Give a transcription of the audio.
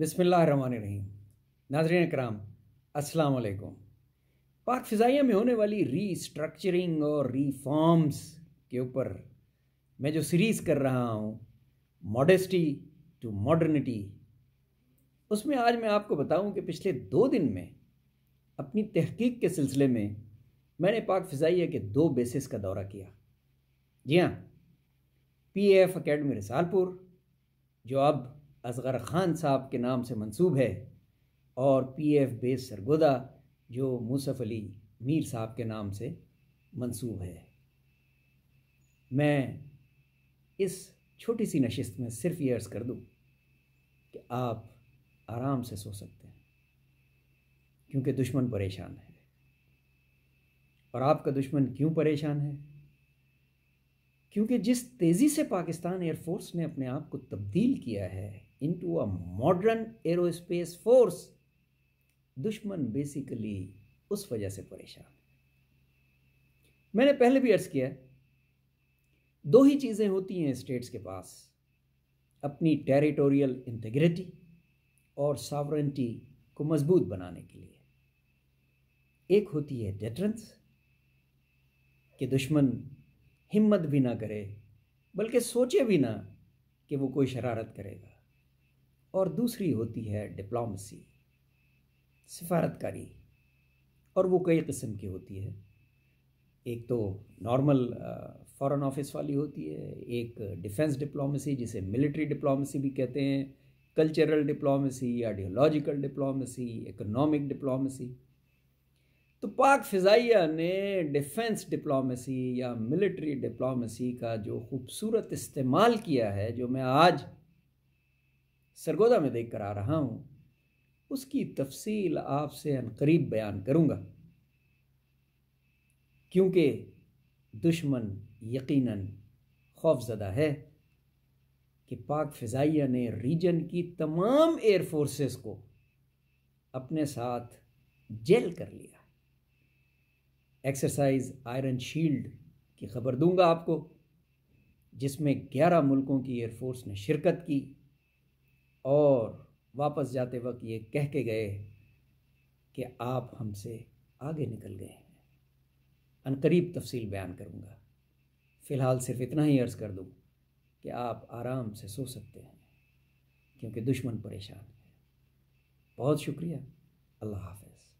बिसमीम नाजरन कराम असलकुम पाक फ़िज़ाइया में होने वाली रीस्ट्रक्चरिंग और रीफॉर्म्स के ऊपर मैं जो सीरीज़ कर रहा हूँ मॉडेस्टी टू मॉडर्निटी उसमें आज मैं आपको बताऊं कि पिछले दो दिन में अपनी तहकीक के सिलसिले में मैंने पाक फ़िज़ाइया के दो बेसिस का दौरा किया जी हाँ पी एफ अकेडमी रसालपुर जो अब असगर ख़ान साहब के नाम से मंसूब है और पी एफ बे सरगोदा जो मूसफ़ अली मीर साहब के नाम से मंसूब है मैं इस छोटी सी नशस्त में सिर्फ ये अर्ज़ कर दूँ कि आप आराम से सो सकते हैं क्योंकि दुश्मन परेशान है और आपका दुश्मन क्यों परेशान है क्योंकि जिस तेज़ी से पाकिस्तान एयरफोर्स ने अपने आप को तब्दील किया है into a modern aerospace force दुश्मन बेसिकली उस वजह से परेशान है मैंने पहले भी अर्ज़ किया दो ही चीज़ें होती हैं स्टेट्स के पास अपनी टेरिटोरियल इंटेग्रिटी और सावरेंटी को मजबूत बनाने के लिए एक होती है डेटरेंस कि दुश्मन हिम्मत भी ना करे बल्कि सोचे भी ना कि वो कोई शरारत करेगा और दूसरी होती है डिप्लोमेसी सफारतकारी और वो कई किस्म की होती है एक तो नॉर्मल फॉरेन ऑफिस वाली होती है एक डिफेंस डिप्लोमेसी जिसे मिलिट्री डिप्लोमेसी भी कहते हैं cultural diplomacy ideological diplomacy economic diplomacy तो पाक फ़िज़ाइया ने डिफेंस डिप्लोमेसी या मिलिट्री डिप्लोमेसी का जो खूबसूरत इस्तेमाल किया है जो मैं आज सरगोदा में देख कर आ रहा हूँ उसकी तफसील आपसे अनकरीब बयान करूँगा क्योंकि दुश्मन यकीनन खौफजदा है कि पाक फ़िज़ाइया ने रीजन की तमाम एयरफोर्सेस को अपने साथ जेल कर लिया एक्सरसाइज आयरन शील्ड की ख़बर दूंगा आपको जिसमें ग्यारह मुल्कों की एयरफोर्स ने शिरकत की और वापस जाते वक्त ये कह के गए कि आप हमसे आगे निकल गए हैं अनकरीब तफसील बयान करूँगा फ़िलहाल सिर्फ इतना ही अर्ज़ कर दूँ कि आप आराम से सो सकते हैं क्योंकि दुश्मन परेशान है बहुत शुक्रिया अल्लाह हाफिज़